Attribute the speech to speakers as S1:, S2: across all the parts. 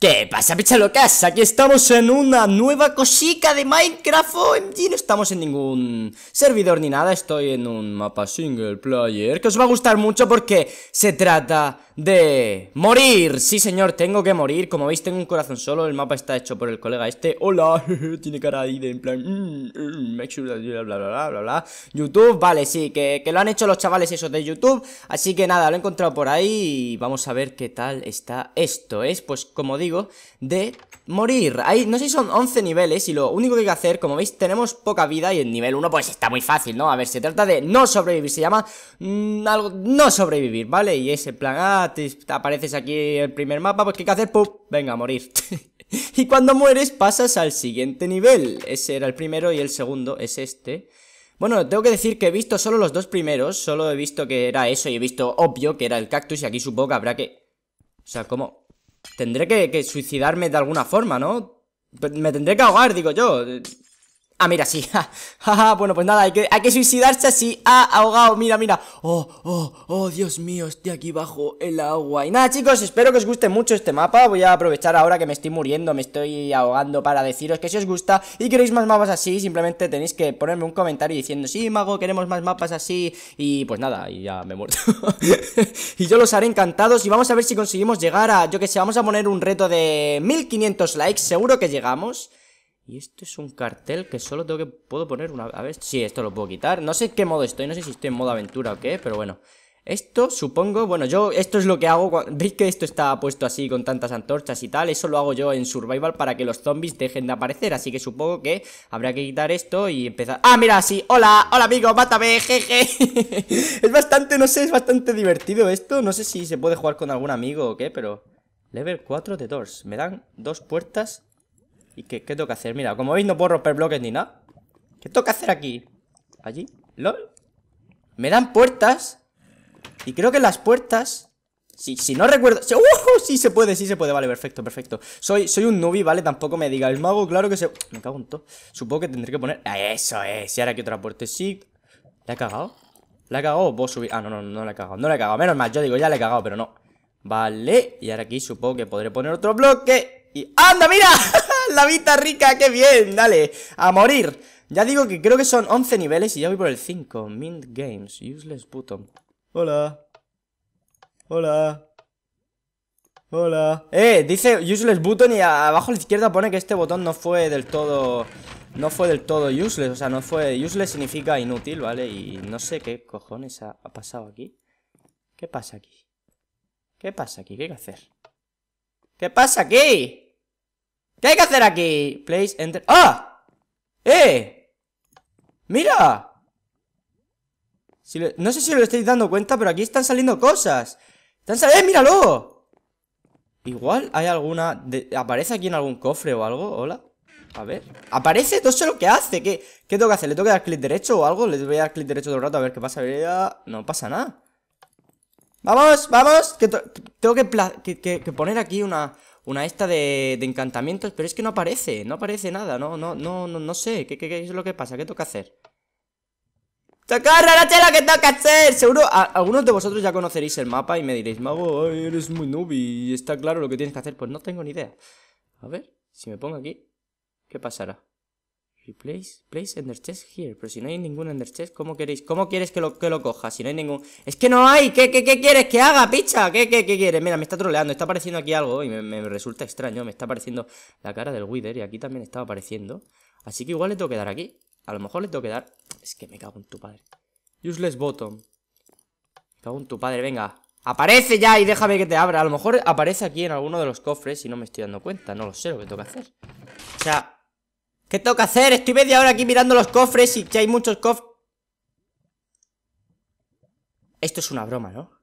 S1: ¿Qué pasa, pichalocas? Aquí estamos en una nueva cosica de Minecraft OMG oh, No estamos en ningún servidor ni nada Estoy en un mapa single player Que os va a gustar mucho porque se trata de morir Sí señor, tengo que morir Como veis tengo un corazón solo, el mapa está hecho por el colega este Hola, tiene cara ahí de en plan bla, bla, bla, bla, bla YouTube, vale, sí, que, lo han hecho los chavales esos de YouTube Así que nada, lo he encontrado por ahí Y vamos a ver qué tal está esto Es, pues como digo, de morir Ahí, no sé si son 11 niveles Y lo único que hay que hacer, como veis, tenemos poca vida Y el nivel 1 pues está muy fácil, ¿no? A ver, se trata de no sobrevivir Se llama algo, no sobrevivir, ¿vale? Y ese plan, A apareces aquí el primer mapa, pues ¿qué hay que hacer? ¡Pum! Venga, a morir. y cuando mueres pasas al siguiente nivel. Ese era el primero y el segundo es este. Bueno, tengo que decir que he visto solo los dos primeros, solo he visto que era eso y he visto obvio que era el cactus y aquí supongo que habrá que... O sea, ¿cómo? Tendré que, que suicidarme de alguna forma, ¿no? Pues, me tendré que ahogar, digo yo. Ah, mira, sí. bueno, pues nada, hay que, hay que suicidarse así. Ah, ahogado, mira, mira. Oh, oh, oh, Dios mío, estoy aquí bajo el agua. Y nada, chicos, espero que os guste mucho este mapa. Voy a aprovechar ahora que me estoy muriendo, me estoy ahogando para deciros que si os gusta y queréis más mapas así, simplemente tenéis que ponerme un comentario diciendo, sí, mago, queremos más mapas así. Y pues nada, y ya me he muerto. y yo los haré encantados y vamos a ver si conseguimos llegar a, yo que sé, vamos a poner un reto de 1500 likes. Seguro que llegamos. Y esto es un cartel que solo tengo que... Puedo poner una... A ver, sí, esto lo puedo quitar. No sé qué modo estoy, no sé si estoy en modo aventura o qué, pero bueno. Esto, supongo, bueno, yo esto es lo que hago, cuando, veis que esto está puesto así con tantas antorchas y tal, eso lo hago yo en Survival para que los zombies dejen de aparecer, así que supongo que habrá que quitar esto y empezar... ¡Ah, mira, sí! ¡Hola! ¡Hola, amigo! ¡Mátame! ¡Jeje! es bastante, no sé, es bastante divertido esto, no sé si se puede jugar con algún amigo o qué, pero... Level 4 de Doors, me dan dos puertas ¿Y qué, qué tengo que hacer? Mira, como veis no puedo romper bloques ni nada ¿Qué tengo que hacer aquí? ¿Allí? ¿Lol? Me dan puertas Y creo que las puertas Si, si no recuerdo uh, Sí se puede, sí se puede, vale, perfecto, perfecto Soy, soy un nubi, vale, tampoco me diga El mago, claro que se... Me cago en todo Supongo que tendré que poner... Ah, eso es, y ahora aquí otra puerta Sí ¿La he cagado? ¿La he cagado puedo subir? Ah, no, no, no la he cagado No la he cagado, menos mal, yo digo, ya le he cagado, pero no Vale, y ahora aquí supongo que podré poner otro bloque Y... ¡Anda, mira! La vida rica, qué bien, dale A morir Ya digo que creo que son 11 niveles y ya voy por el 5 Mint Games, useless button Hola Hola Hola Eh, dice useless button y abajo a la izquierda pone que este botón no fue del todo no fue del todo useless, o sea, no fue... Useless significa inútil, ¿vale? Y no sé qué cojones ha, ha pasado aquí. ¿Qué pasa aquí? ¿Qué pasa aquí? ¿Qué hay que hacer? ¿Qué pasa aquí? ¿Qué hay que hacer aquí? Place, enter... ¡Ah! ¡Eh! ¡Mira! No sé si lo estáis dando cuenta, pero aquí están saliendo cosas. Están saliendo... ¡eh, míralo! Igual hay alguna... ¿Aparece aquí en algún cofre o algo? ¿Hola? A ver... ¡Aparece! No sé lo que hace. ¿Qué, tengo que hacer? ¿Le tengo que dar clic derecho o algo? Le voy a dar clic derecho todo el rato a ver qué pasa. No pasa nada. ¡Vamos! ¡Vamos! Que tengo que, que poner aquí una una esta de, de, encantamientos, pero es que no aparece, no aparece nada, no, no, no, no, no sé, ¿Qué, qué, es lo que pasa? ¿Qué toca hacer? ¡Socorro, no sé lo que toca hacer! Seguro, algunos de vosotros ya conoceréis el mapa y me diréis, Mago, eres muy noob y está claro lo que tienes que hacer. Pues no tengo ni idea. A ver, si me pongo aquí, ¿qué pasará? place, place ender chest here. Pero si no hay ningún ender chest, ¿cómo queréis? ¿Cómo quieres que lo, lo coja? Si no hay ningún... ¡Es que no hay! ¿Qué, qué, qué quieres que haga, picha? ¿Qué, qué, quieres? Mira, me está troleando. Está apareciendo aquí algo y me, me resulta extraño. Me está apareciendo la cara del Wither y aquí también estaba apareciendo. Así que igual le tengo que dar aquí. A lo mejor le tengo que dar... Es que me cago en tu padre. Useless bottom. Me cago en tu padre, venga. ¡Aparece ya y déjame que te abra! A lo mejor aparece aquí en alguno de los cofres y no me estoy dando cuenta. No lo sé lo que tengo que hacer. O sea... ¿Qué tengo que hacer? Estoy media hora aquí mirando los cofres y que hay muchos cofres. Esto es una broma, ¿no?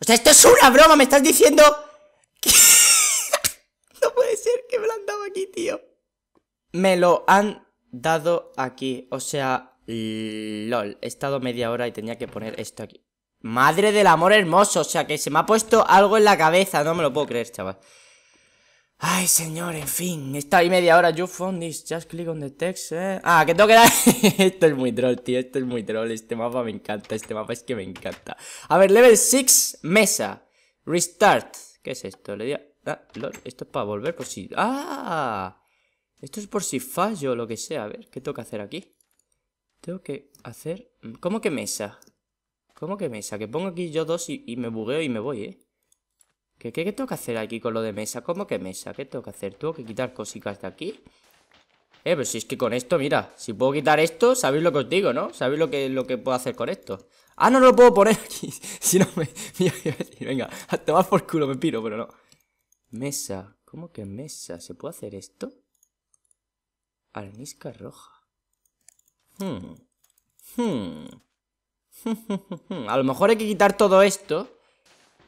S1: O sea, esto es una broma, me estás diciendo... no puede ser que me lo han dado aquí, tío. Me lo han dado aquí. O sea, lol. He estado media hora y tenía que poner esto aquí. Madre del amor hermoso. O sea, que se me ha puesto algo en la cabeza. No me lo puedo creer, chaval. Ay, señor, en fin. Está ahí media hora. You found this. Just click on the text. Eh. Ah, que tengo que dar. esto es muy troll, tío. Esto es muy troll. Este mapa me encanta. Este mapa es que me encanta. A ver, level 6, mesa. Restart. ¿Qué es esto? Le di a... ah, Esto es para volver por si. ¡Ah! Esto es por si fallo o lo que sea. A ver, ¿qué tengo que hacer aquí? Tengo que hacer. Mm, ¿Cómo que mesa? ¿Cómo que mesa? Que pongo aquí yo dos y, y me bugueo y me voy, eh. ¿Qué, tengo que hacer aquí con lo de mesa? ¿Cómo que mesa? ¿Qué tengo que hacer? ¿Tengo que quitar cositas de aquí? Eh, pero si es que con esto, mira Si puedo quitar esto, sabéis lo que os digo, ¿no? Sabéis lo que, lo que puedo hacer con esto Ah, no, lo puedo poner aquí Si no me... Venga, a tomar por culo, me piro, pero no Mesa, ¿cómo que mesa? ¿Se puede hacer esto? Arnisca roja Hmm. Hmm. A lo mejor hay que quitar todo esto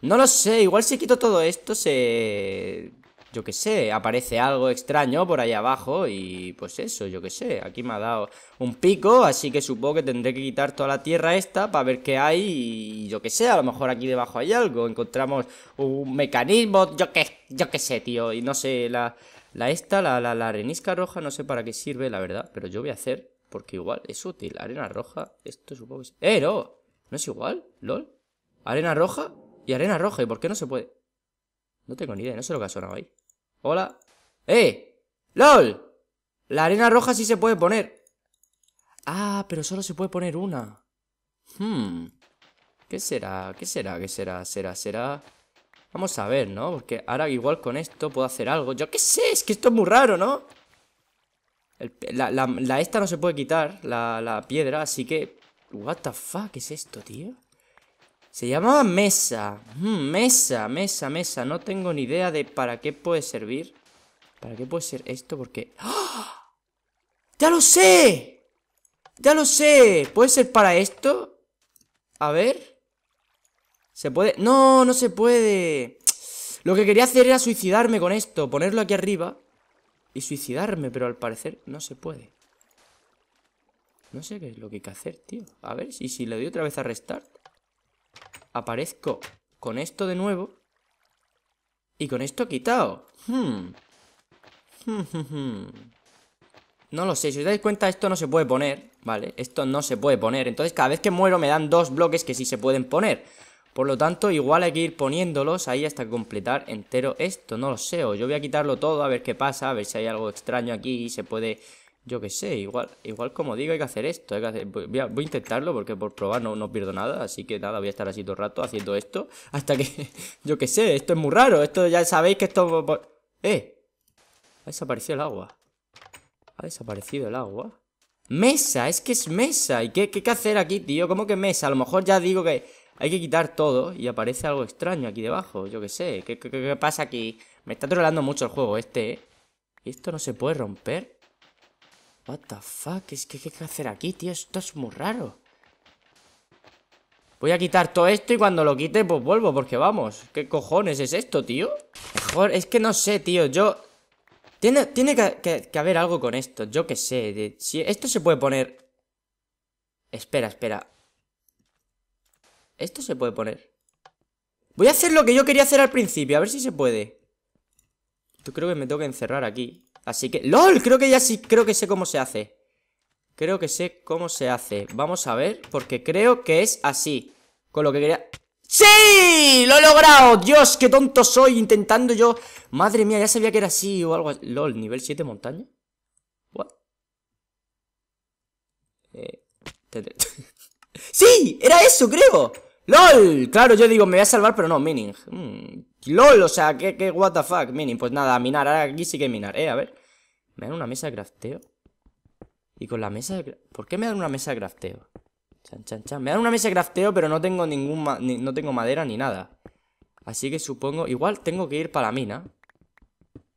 S1: no lo sé, igual si quito todo esto se... Yo qué sé, aparece algo extraño por ahí abajo y pues eso, yo qué sé. Aquí me ha dado un pico, así que supongo que tendré que quitar toda la tierra esta para ver qué hay y yo qué sé, a lo mejor aquí debajo hay algo. Encontramos un mecanismo, yo qué, yo qué sé, tío. Y no sé, la, la esta, la, la, la arenisca roja, no sé para qué sirve, la verdad, pero yo voy a hacer porque igual es útil. Arena roja, esto supongo que es... ¡Eh, no! ¿No es igual? ¿Lol? ¿Arena roja? Y arena roja, ¿y por qué no se puede? No tengo ni idea, no sé lo que ha sonado ahí. Hola. ¡Eh! ¡LOL! La arena roja sí se puede poner. Ah, pero solo se puede poner una. Hmm. ¿Qué será? ¿Qué será? ¿Qué será? ¿Será? ¿Será? Vamos a ver, ¿no? Porque ahora igual con esto puedo hacer algo. Yo qué sé, es que esto es muy raro, ¿no? la, esta no se puede quitar, la, la piedra, así que... What the fuck es esto, tío? Se llamaba mesa. mesa, mesa, mesa. No tengo ni idea de para qué puede servir. ¿Para qué puede ser esto? Porque... ¡Ah! ¡Ya lo sé! ¡Ya lo sé! ¿Puede ser para esto? A ver... ¿Se puede? ¡No, no se puede! Lo que quería hacer era suicidarme con esto. Ponerlo aquí arriba y suicidarme, pero al parecer no se puede. No sé qué es lo que hay que hacer, tío. A ver, ¿y si le doy otra vez a restart? aparezco con esto de nuevo y con esto quitado. Hmm. Hmm, hmm, no lo sé, si os dais cuenta esto no se puede poner, ¿vale? Esto no se puede poner, entonces cada vez que muero me dan dos bloques que sí se pueden poner. Por lo tanto, igual hay que ir poniéndolos ahí hasta completar entero esto, no lo sé. O yo voy a quitarlo todo a ver qué pasa, a ver si hay algo extraño aquí y se puede yo qué sé, igual, igual como digo, hay que hacer esto. Hay que Voy, a, intentarlo porque por probar no, pierdo nada. Así que nada, voy a estar así todo el rato haciendo esto. Hasta que. Yo qué sé, esto es muy raro. Esto ya sabéis que esto. ¡Eh! Ha desaparecido el agua. Ha desaparecido el agua. ¡Mesa! Es que es mesa. ¿Y qué, qué, que hacer aquí, tío? ¿Cómo que mesa? A lo mejor ya digo que hay que quitar todo y aparece algo extraño aquí debajo. Yo qué sé. ¿Qué, pasa aquí? Me está trolando mucho el juego este, ¿eh? ¿Y esto no se puede romper? What es que qué hay que hacer aquí, tío Esto es muy raro Voy a quitar todo esto y cuando lo quite pues vuelvo Porque vamos, ¿qué cojones es esto, tío? Mejor, es que no sé, tío Yo... Tiene, tiene que, haber algo con esto Yo qué sé de, si Esto se puede poner Espera, espera Esto se puede poner Voy a hacer lo que yo quería hacer al principio A ver si se puede Yo creo que me tengo que encerrar aquí Así que... ¡Lol! Creo que ya sí, creo que sé cómo se hace Creo que sé cómo se hace Vamos a ver, porque creo que es así Con lo que quería... ¡Sí! ¡Lo he logrado! ¡Dios, qué tonto soy! Intentando yo... Madre mía, ya sabía que era así o algo así ¡Lol! ¿Nivel 7 montaña? ¿What? Eh... ¡Sí! ¡Era eso, creo! ¡LOL! Claro, yo digo, me voy a salvar, pero no, mining. Mm, ¡LOL! O sea, ¿qué, qué, what the fuck, mining. Pues nada, minar, ahora aquí sí que minar, eh, a ver. Me dan una mesa de crafteo. Y con la mesa de... ¿Por qué me dan una mesa de crafteo? Chan, chan, chan. Me dan una mesa de crafteo, pero no tengo ningún... no tengo madera ni nada. Así que supongo... Igual tengo que ir para la mina.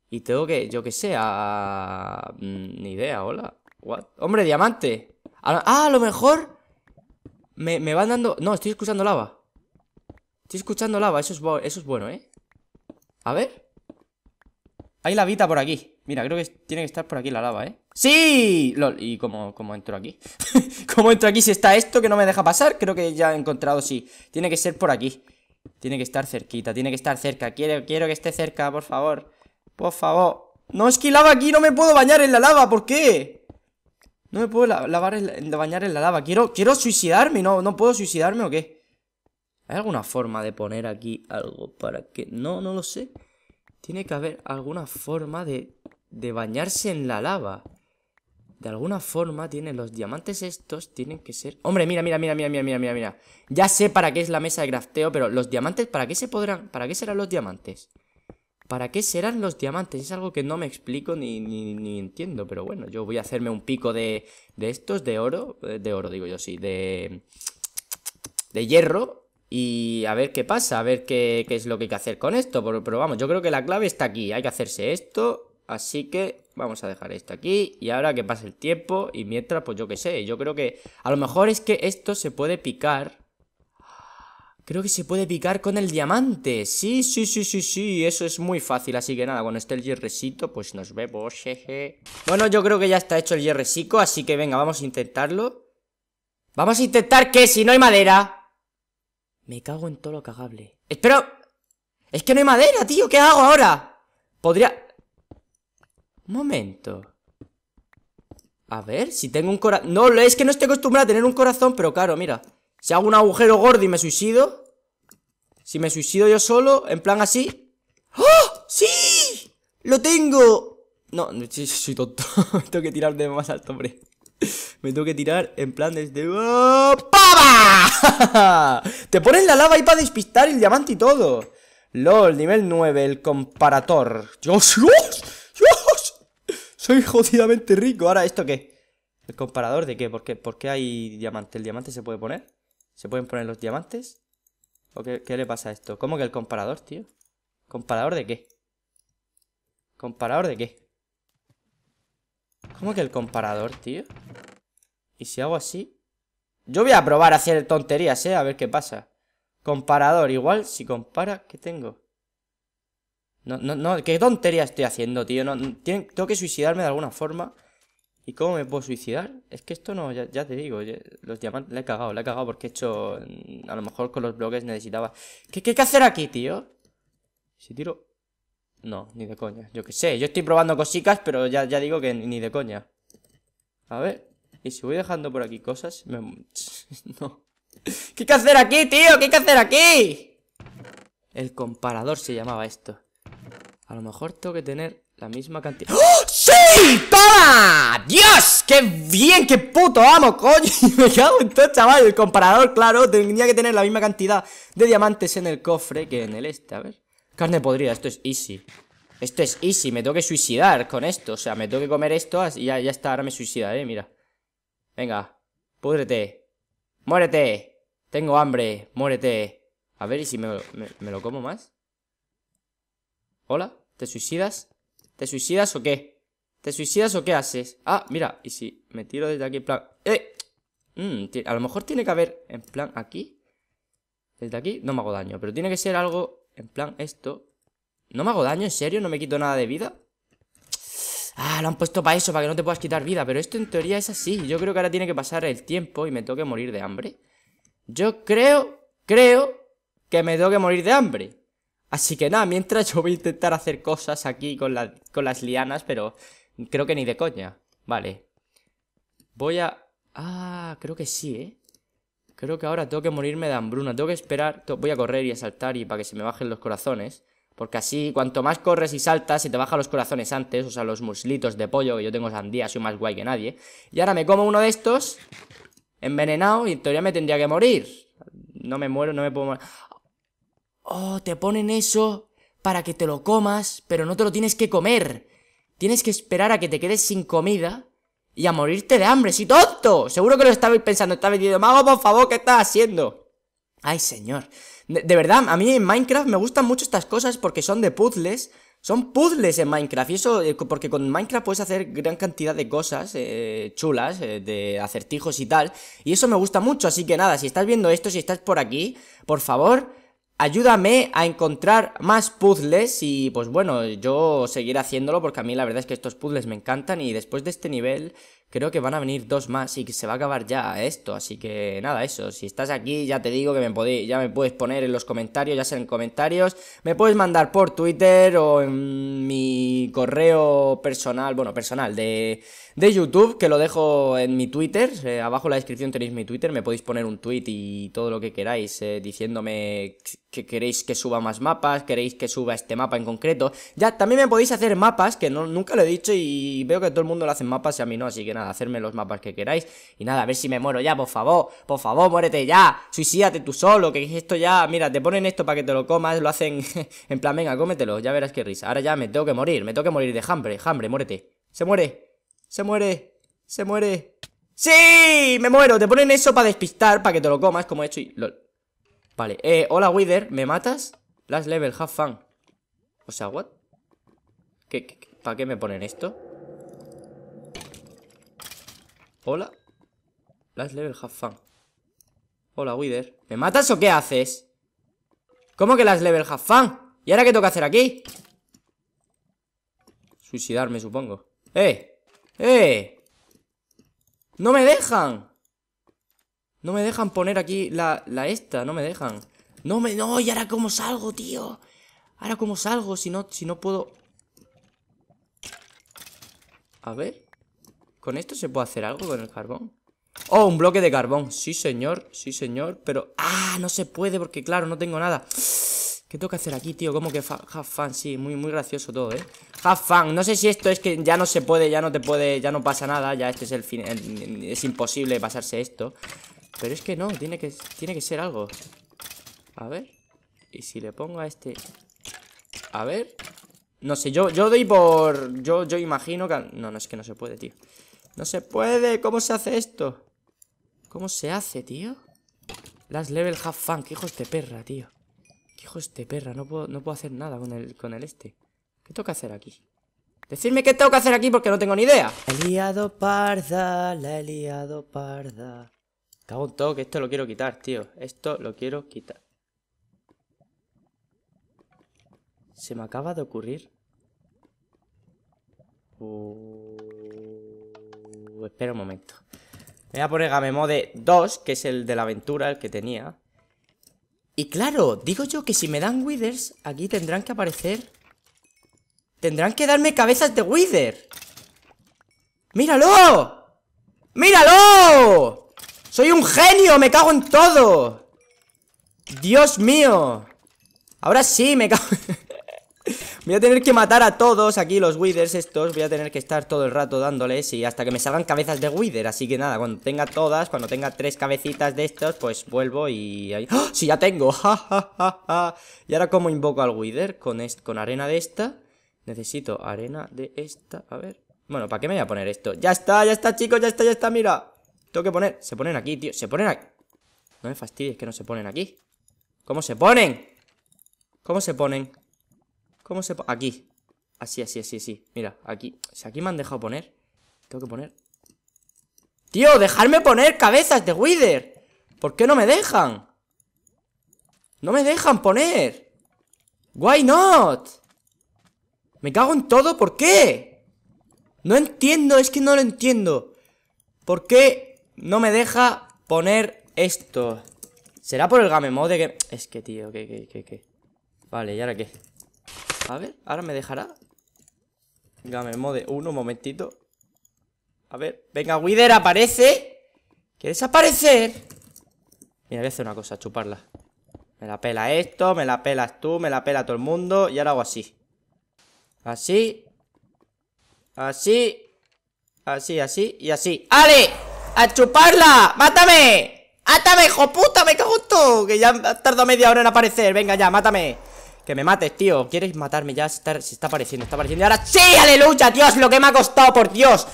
S1: Y tengo que... Yo que sé, a... Mm, ni idea, hola. What? ¡Hombre, diamante! ¡Ah, a lo mejor! Me, me van dando... No, estoy escuchando lava. Estoy escuchando lava. Eso es, eso es bueno, ¿eh? A ver. Hay lavita por aquí. Mira, creo que tiene que estar por aquí la lava, ¿eh? ¡Sí! ¿y como cómo entro aquí? ¿Cómo entro aquí si está esto que no me deja pasar? Creo que ya he encontrado, sí. Tiene que ser por aquí. Tiene que estar cerquita, tiene que estar cerca. Quiero, quiero que esté cerca, por favor. Por favor. No, es que lava aquí, no me puedo bañar en la lava, ¿por qué? No me puedo lavar de bañar en la lava. Quiero, quiero suicidarme. No, no puedo suicidarme o qué. ¿Hay alguna forma de poner aquí algo para que.? No, no lo sé. Tiene que haber alguna forma de, de bañarse en la lava. De alguna forma tienen los diamantes estos, tienen que ser... Hombre, mira, mira, mira, mira, mira, mira, mira, Ya sé para qué es la mesa de crafteo, pero los diamantes, ¿para qué se podrán? ¿Para qué serán los diamantes? ¿Para qué serán los diamantes? Es algo que no me explico ni, ni, ni entiendo, pero bueno, yo voy a hacerme un pico de, de estos, de oro, eh, de oro digo yo, sí, de, de hierro, y a ver qué pasa, a ver qué, qué es lo que hay que hacer con esto, pero, pero, vamos, yo creo que la clave está aquí, hay que hacerse esto, así que vamos a dejar esto aquí, y ahora que pase el tiempo, y mientras, pues yo qué sé, yo creo que a lo mejor es que esto se puede picar, Creo que se puede picar con el diamante. Sí, sí, sí, sí, sí. Eso es muy fácil. Así que nada, cuando este el hierrecito, pues nos vemos. Jeje. Bueno, yo creo que ya está hecho el hierrecico. Así que venga, vamos a intentarlo. Vamos a intentar que si no hay madera. Me cago en todo lo cagable. ¡Espero! Es que no hay madera, tío. ¿Qué hago ahora? Podría... Un momento. A ver, si tengo un corazón... No, es que no estoy acostumbrado a tener un corazón, pero claro, mira. Si hago un agujero gordo y me suicido si me suicido yo solo, en plan así. ¡Oh! ¡Sí! ¡Lo tengo! No, soy, tonto. tengo que tirar de más alto, hombre. me tengo que tirar en plan desde... ¡Oh! Te ponen la lava ahí para despistar el diamante y todo. LOL, nivel 9, el comparador. ¡Dios! ¡Dios! ¡Dios! Soy jodidamente rico. ¿Ahora esto qué? ¿El comparador de qué? ¿Por qué, ¿Por qué hay diamante? ¿El diamante se puede poner? ¿Se pueden poner los diamantes? qué, le pasa a esto? ¿Cómo que el comparador, tío? ¿Comparador de qué? ¿Comparador de qué? ¿Cómo que el comparador, tío? ¿Y si hago así? Yo voy a probar a hacer tonterías, ¿eh? A ver qué pasa. Comparador, igual, si compara, ¿qué tengo? No, no, no, qué tontería estoy haciendo, tío. No, tengo que suicidarme de alguna forma. ¿Y cómo me puedo suicidar? Es que esto no, ya, te digo, los diamantes, le he cagado, le he cagado porque he hecho, mm, a lo mejor con los bloques necesitaba... ¿Qué, hay que hacer aquí, tío? Si tiro... No, ni de coña, yo qué sé, yo estoy probando cositas, pero ya, ya digo que ni de coña. A ver, y si voy dejando por aquí cosas, no. ¿Qué hay que hacer aquí, tío? ¿Qué hay que hacer aquí? El comparador se llamaba esto. A lo mejor tengo que tener la misma cantidad... ¡Oh! ¡Sí! ¡Dios! ¡Qué bien! ¡Qué puto amo, coño! Me cago en todo, chaval El comparador, claro, tenía que tener la misma cantidad de diamantes en el cofre que en el este A ver Carne podrida, esto es easy Esto es easy, me tengo que suicidar con esto O sea, me tengo que comer esto y ya, está Ahora me eh, mira Venga, púdrete Muérete, tengo hambre, muérete A ver, ¿y si me lo como más? ¿Hola? ¿Te suicidas? ¿Te suicidas o qué? ¿Te suicidas o qué haces? Ah, mira, y si me tiro desde aquí en plan... ¡Eh! Mm, a lo mejor tiene que haber en plan aquí. Desde aquí no me hago daño, pero tiene que ser algo en plan esto. ¿No me hago daño? ¿En serio? ¿No me quito nada de vida? Ah, lo han puesto para eso, para que no te puedas quitar vida. Pero esto en teoría es así. Yo creo que ahora tiene que pasar el tiempo y me toque morir de hambre. Yo creo, creo que me tengo que morir de hambre. Así que nada, mientras yo voy a intentar hacer cosas aquí con, con las lianas, pero Creo que ni de coña. Vale. Voy a... Ah, creo que sí, ¿eh? Creo que ahora tengo que morirme de hambruna. Tengo que esperar... Voy a correr y a saltar y para que se me bajen los corazones. Porque así, cuanto más corres y saltas, se te bajan los corazones antes. O sea, los muslitos de pollo, que yo tengo sandía, soy más guay que nadie. Y ahora me como uno de estos, envenenado, y en teoría me tendría que morir. No me muero, no me puedo morir. Oh, te ponen eso para que te lo comas, pero no te lo tienes que comer. Tienes que esperar a que te quedes sin comida y a morirte de hambre, si tonto. Seguro que lo estabais pensando, estabais diciendo, mago, por favor, ¿qué estás haciendo? Ay, señor. De, verdad, a mí en Minecraft me gustan mucho estas cosas porque son de puzzles. Son puzzles en Minecraft. Y eso eh, porque con Minecraft puedes hacer gran cantidad de cosas eh, chulas, eh, de acertijos y tal. Y eso me gusta mucho. Así que nada, si estás viendo esto, si estás por aquí, por favor, Ayúdame a encontrar más puzzles y pues bueno, yo seguiré haciéndolo porque a mí la verdad es que estos puzzles me encantan y después de este nivel creo que van a venir dos más y que se va a acabar ya esto. Así que nada, eso. Si estás aquí, ya te digo que me podéis, ya me puedes poner en los comentarios, ya sea en comentarios. Me puedes mandar por Twitter o en mi correo personal, bueno, personal de, YouTube, que lo dejo en mi Twitter. Eh, abajo en la descripción tenéis mi Twitter. Me podéis poner un tweet y todo lo que queráis eh, diciéndome que queréis que suba más mapas, queréis que suba este mapa en concreto. Ya, también me podéis hacer mapas, que nunca lo he dicho y veo que todo el mundo lo hace mapas y a mí no, así que nada hacerme los mapas que queráis. Y nada, a ver si me muero ya, por favor, por favor, muérete ya. Suicídate tú solo, que esto ya, mira, te ponen esto para que te lo comas, lo hacen en plan, venga, cómetelo, ya verás qué risa. Ahora ya me tengo que morir, me tengo que morir de hambre, hambre, muérete. Se muere, se muere, se muere. ¡Sí! ¡Me muero! Te ponen eso para despistar, para que te lo comas, como he hecho y... Vale, eh, hola Wither, ¿me matas? Last level, have fun. O sea, what? qué para qué me ponen esto? Hola. Last level have Fan Hola, Wither. ¿Me matas o qué haces? ¿Cómo que las level have fan? ¿Y ahora qué tengo que hacer aquí? Suicidarme, supongo. ¡Eh! ¡Eh! ¡No me dejan! No me dejan poner aquí la, la esta, no me dejan. No me. No, y ahora cómo salgo, tío. Ahora cómo salgo si no, si no puedo. A ver. ¿Con esto se puede hacer algo con el carbón? ¡Oh, un bloque de carbón! Sí, señor, sí, señor, pero... ¡Ah, no se puede porque, claro, no tengo nada! ¿Qué tengo que hacer aquí, tío? ¿Cómo que fa have sí, muy, muy gracioso todo, ¿eh? Have fun, no sé si esto es que ya no se puede, ya no te puede, ya no pasa nada Ya este es el fin, es imposible pasarse esto Pero es que no, tiene que, tiene que ser algo A ver, y si le pongo a este... A ver... No sé, yo, yo doy por... Yo, yo imagino que... No, no, es que no se puede, tío no se puede, ¿cómo se hace esto? ¿Cómo se hace, tío? Last level half fun, que hijos de perra, tío ¿Qué hijos de perra, no puedo, no puedo hacer nada con el, con el este ¿Qué tengo que hacer aquí? Decidme qué tengo que hacer aquí porque no tengo ni idea La he liado parda, la he liado parda Cago en todo que esto lo quiero quitar, tío Esto lo quiero quitar Se me acaba de ocurrir oh espera un momento. voy a poner Gamemode 2, que es el de la aventura, el que tenía. Y claro, digo yo que si me dan Withers, aquí tendrán que aparecer... Tendrán que darme cabezas de Wither. ¡Míralo! ¡Míralo! ¡Soy un genio! ¡Me cago en todo! ¡Dios mío! Ahora sí, me cago... Voy a tener que matar a todos aquí los withers estos Voy a tener que estar todo el rato dándoles Y hasta que me salgan cabezas de wither Así que nada, cuando tenga todas, cuando tenga tres cabecitas de estos Pues vuelvo y... ¡Oh, ¡Sí, ya tengo! ¡Ja, ja, ja, Y ahora cómo invoco al wither con, con arena de esta Necesito arena de esta A ver... Bueno, ¿para qué me voy a poner esto? ¡Ya está, ya está, chicos! ¡Ya está, ya está! ¡Mira! Tengo que poner... Se ponen aquí, tío Se ponen aquí No me fastidies que no se ponen aquí ¿Cómo se ponen? ¿Cómo se ponen? ¿Cómo se pone? Aquí. Así, así, así, así. Mira, aquí. Si aquí me han dejado poner, tengo que poner. ¡Tío, dejarme poner cabezas de Wither! ¿Por qué no me dejan? ¡No me dejan poner! ¡Why not! ¡Me cago en todo! ¿Por qué? No entiendo, es que no lo entiendo. ¿Por qué no me deja poner esto? ¿Será por el game mode que...? Es que, tío, que, que, que, que... Vale, ¿y ahora qué? A ver, ahora me dejará. me mode uno, un momentito. A ver, venga, Wither, aparece. ¿Quieres aparecer? Mira, voy a hacer una cosa, chuparla. Me la pela esto, me la pelas tú, me la pela todo el mundo. Y ahora hago así. Así. Así. Así, así y así. ¡Ale! ¡A chuparla! ¡Mátame! ¡Átame, hijo puta! ¡Me cago en todo! Que ya ha tardado media hora en aparecer. Venga, ya, mátame. Que me mates, tío Quieres matarme ya Se está, se está apareciendo Está apareciendo Y ahora ¡Sí! ¡Aleluya! Dios, lo que me ha costado Por Dios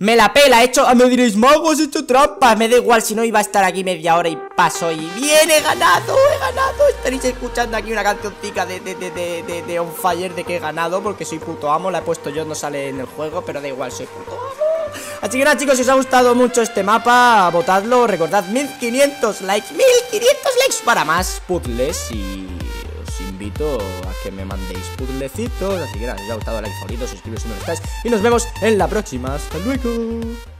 S1: me la pela, he hecho... Ah, me diréis, mago, has hecho trampas Me da igual, si no iba a estar aquí media hora y paso Y viene ganado, he ganado Estaréis escuchando aquí una cancioncita de, de, de, de, de On Fire De que he ganado, porque soy puto amo La he puesto yo, no sale en el juego, pero da igual, soy puto amo Así que nada chicos, si os ha gustado mucho este mapa Votadlo, recordad 1500 likes 1500 likes para más puzzles y a que me mandéis puzzlecitos. Así que nada, si os ha gustado, like favorito, suscribiros si no lo estáis. Y nos vemos en la próxima. ¡Hasta